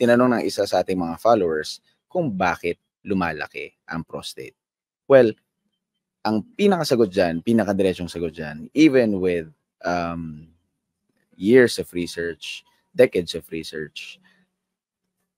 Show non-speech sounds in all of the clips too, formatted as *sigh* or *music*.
tinanong ng isa sa ating mga followers kung bakit lumalaki ang prostate. Well, ang pinakasagot dyan, pinakadiretsong sagot dyan, even with um, years of research, decades of research,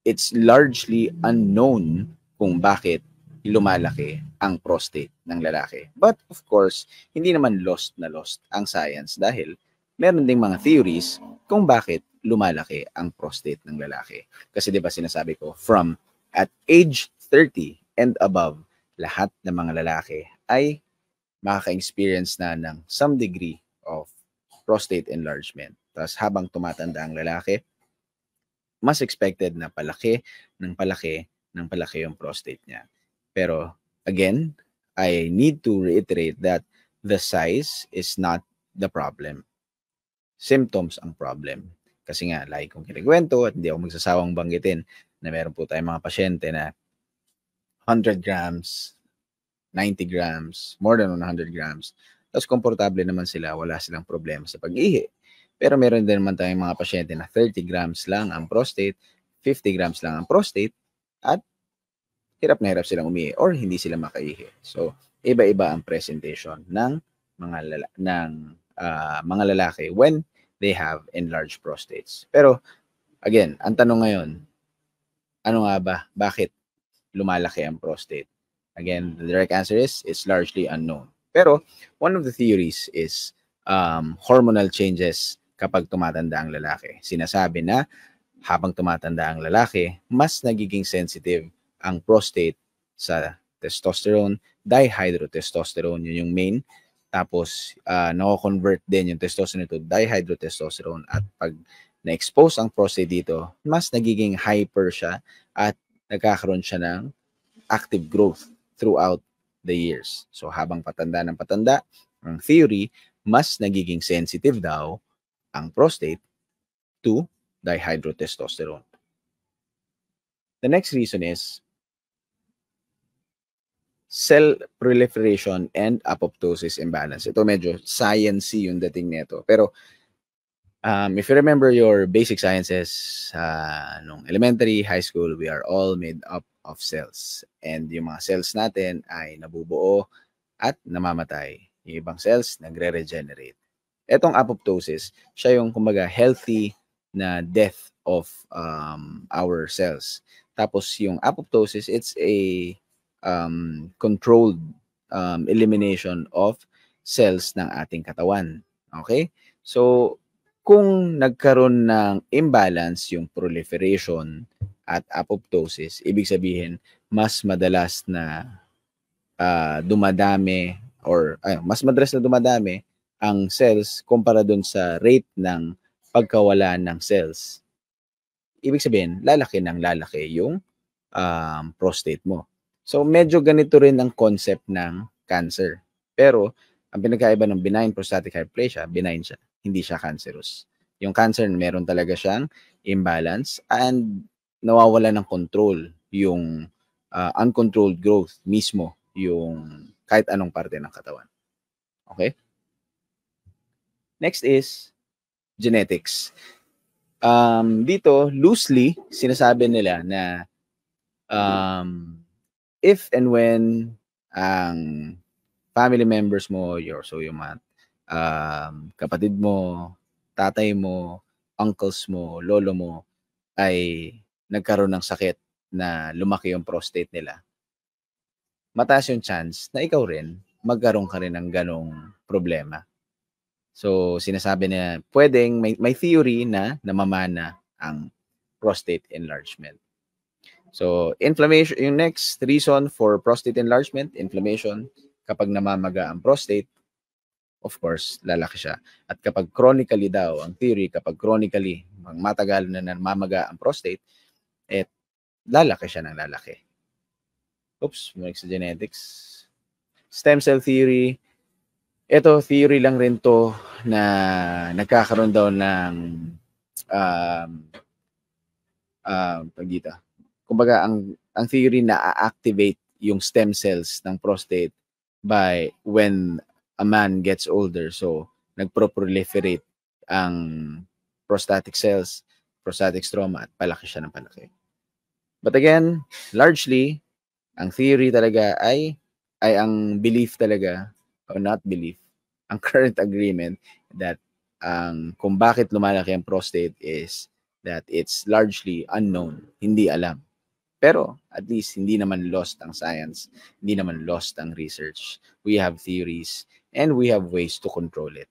it's largely unknown kung bakit lumalaki ang prostate ng lalaki. But of course, hindi naman lost na lost ang science dahil meron ding mga theories kung bakit lumalaki ang prostate ng lalaki. Kasi 'di ba sinasabi ko from at age 30 and above, lahat ng mga lalaki ay makaka-experience na ng some degree of prostate enlargement. Tapos habang tumatanda ang lalaki, mas expected na palaki ng palaki ng palaki yung prostate niya. Pero again, I need to reiterate that the size is not the problem. Symptoms ang problem. Kasi nga, lagi kong kinikwento at hindi ako magsasawang banggitin na meron po tayong mga pasyente na 100 grams, 90 grams, more than 100 grams. Tapos komportable naman sila, wala silang problema sa pag-ihi. Pero meron din naman tayong mga pasyente na 30 grams lang ang prostate, 50 grams lang ang prostate, at hirap na hirap silang umihi or hindi sila makaihi. So, iba-iba ang presentation ng mga lala- ng uh, mga lalaki when they have enlarged prostates. Pero again, ang tanong ngayon, ano nga ba? Bakit lumalaki ang prostate? Again, the direct answer is it's largely unknown. Pero one of the theories is um, hormonal changes kapag tumatanda ang lalaki. Sinasabi na habang tumatanda ang lalaki, mas nagiging sensitive ang prostate sa testosterone, dihydrotestosterone, yun yung main tapos, uh, nako-convert din yung testosterone to dihydrotestosterone at pag na-expose ang prostate dito, mas nagiging hyper siya at nagkakaroon siya ng active growth throughout the years. So, habang patanda ng patanda, ang theory, mas nagiging sensitive daw ang prostate to dihydrotestosterone. The next reason is cell proliferation and apoptosis imbalance. Ito medyo sciency yung dating nito. Pero um, if you remember your basic sciences, uh, nung elementary, high school, we are all made up of cells. And yung mga cells natin ay nabubuo at namamatay. Yung ibang cells nagre-regenerate. Etong apoptosis, siya yung kumbaga healthy na death of um, our cells. Tapos yung apoptosis, it's a um, controlled um, elimination of cells ng ating katawan. Okay? So, kung nagkaroon ng imbalance yung proliferation at apoptosis, ibig sabihin, mas madalas na uh, dumadami or ay, mas madalas na dumadami ang cells kumpara dun sa rate ng pagkawala ng cells. Ibig sabihin, lalaki ng lalaki yung um, prostate mo. So medyo ganito rin ang concept ng cancer. Pero ang pinagkaiba ng benign prostatic hyperplasia, benign siya, hindi siya cancerous. Yung cancer, meron talaga siyang imbalance and nawawala ng control yung uh, uncontrolled growth mismo yung kahit anong parte ng katawan. Okay? Next is genetics. Um, dito, loosely, sinasabi nila na um, if and when ang family members mo, your so yung mga um, kapatid mo, tatay mo, uncles mo, lolo mo ay nagkaroon ng sakit na lumaki yung prostate nila. Mataas yung chance na ikaw rin magkaroon ka rin ng ganong problema. So, sinasabi na pwedeng may, may theory na namamana ang prostate enlargement. So, inflammation, yung next reason for prostate enlargement, inflammation. Kapag namamaga ang prostate, of course, lalaki siya. At kapag chronically daw, ang theory, kapag chronically, matagal na namamaga ang prostate, eh, lalaki siya ng lalaki. Oops, bumalik sa genetics. Stem cell theory. Ito, theory lang rin to na nagkakaroon daw ng um, uh, um, pagdita kumbaga ang ang theory na activate yung stem cells ng prostate by when a man gets older. So, nagproliferate ang prostatic cells, prostatic stroma, at palaki siya ng palaki. But again, largely, ang theory talaga ay, ay ang belief talaga, or not belief, *laughs* ang current agreement that ang um, kung bakit lumalaki ang prostate is that it's largely unknown, hindi alam. Pero at least hindi naman lost ang science, hindi naman lost ang research. We have theories and we have ways to control it.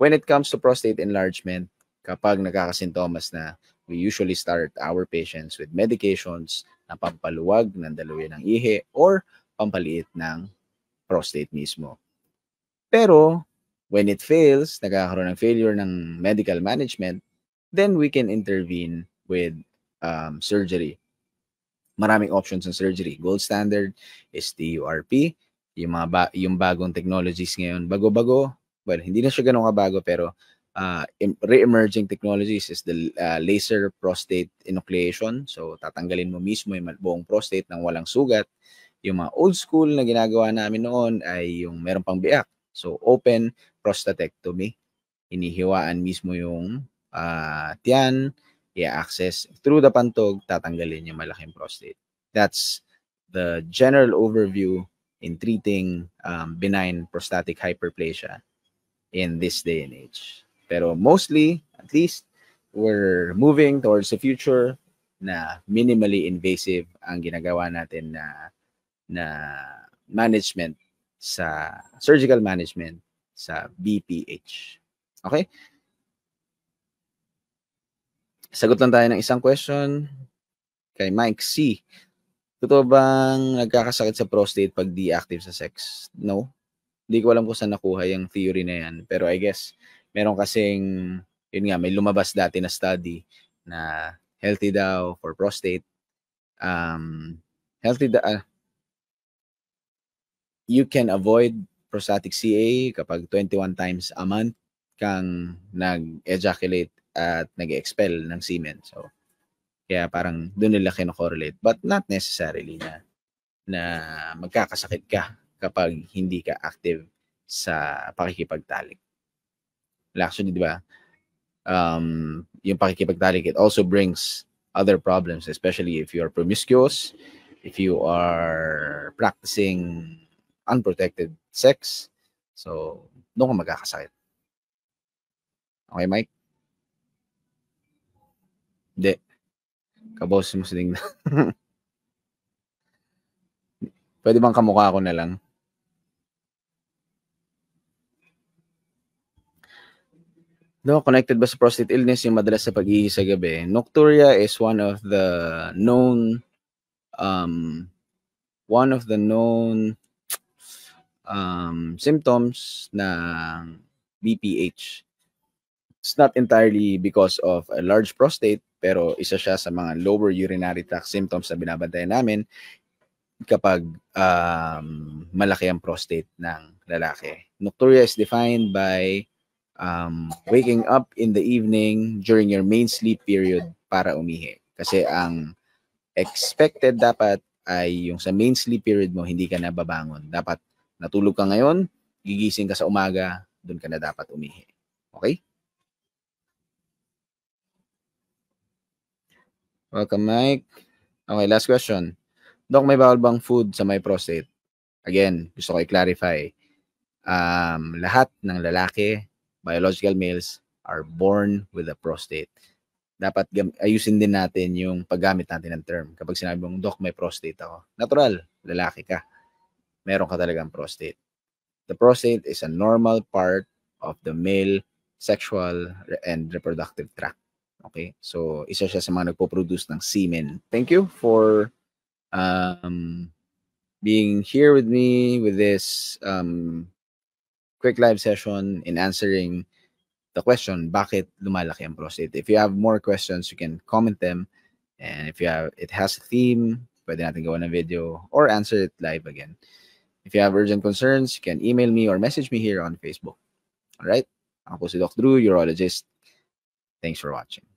When it comes to prostate enlargement, kapag nagkakasintomas na, we usually start our patients with medications na pampaluwag ng daluyan ng ihi or pampaliit ng prostate mismo. Pero when it fails, nagkakaroon ng failure ng medical management, then we can intervene with um, surgery maraming options ng surgery. Gold standard is TURP, yung mga ba- yung bagong technologies ngayon. Bago-bago, well, hindi na siya ganun kabago pero uh, re-emerging technologies is the uh, laser prostate enucleation. So, tatanggalin mo mismo yung buong prostate nang walang sugat. Yung mga old school na ginagawa namin noon ay yung meron pang biak. So, open prostatectomy. Inihiwaan mismo yung uh, tiyan, i-access through the pantog, tatanggalin yung malaking prostate. That's the general overview in treating um, benign prostatic hyperplasia in this day and age. Pero mostly, at least, we're moving towards the future na minimally invasive ang ginagawa natin na na management sa surgical management sa BPH. Okay? Sagot lang tayo ng isang question kay Mike C. Totoo bang nagkakasakit sa prostate pag di active sa sex? No. Hindi ko alam kung saan nakuha yung theory na yan. Pero I guess, meron kasing, yun nga, may lumabas dati na study na healthy daw for prostate. Um, healthy da- uh, you can avoid prostatic CA kapag 21 times a month kang nag-ejaculate at nag-expel ng semen. So, kaya parang doon nila kinokorrelate. But not necessarily na, na magkakasakit ka kapag hindi ka active sa pakikipagtalik. Well, actually, di ba, um, yung pakikipagtalik, it also brings other problems, especially if you are promiscuous, if you are practicing unprotected sex. So, doon ka magkakasakit. Okay, Mike? Hindi. Kaboses mo si Ding Dong. *laughs* Pwede bang kamukha ako na lang? No, connected ba sa prostate illness yung madalas sa pag-ihi sa gabi? Nocturia is one of the known um one of the known um symptoms ng BPH. It's not entirely because of a large prostate, pero isa siya sa mga lower urinary tract symptoms na binabantayan namin kapag um, malaki ang prostate ng lalaki. Nocturia is defined by um, waking up in the evening during your main sleep period para umihi. Kasi ang expected dapat ay yung sa main sleep period mo, hindi ka na babangon. Dapat natulog ka ngayon, gigising ka sa umaga, doon ka na dapat umihi. Okay? Welcome, Mike. Okay, last question. Dok, may bawal bang food sa may prostate? Again, gusto ko i-clarify. Um, lahat ng lalaki, biological males, are born with a prostate. Dapat ayusin din natin yung paggamit natin ng term. Kapag sinabi mong, Dok, may prostate ako. Natural, lalaki ka. Meron ka talagang prostate. The prostate is a normal part of the male sexual and reproductive tract. Okay? So, isa siya sa mga nagpo-produce ng semen. Thank you for um, being here with me with this um, quick live session in answering the question, bakit lumalaki ang prostate? If you have more questions, you can comment them. And if you have, it has a theme, pwede natin gawa ng video or answer it live again. If you have urgent concerns, you can email me or message me here on Facebook. All right? Ako si Doc Drew, urologist. Thanks for watching.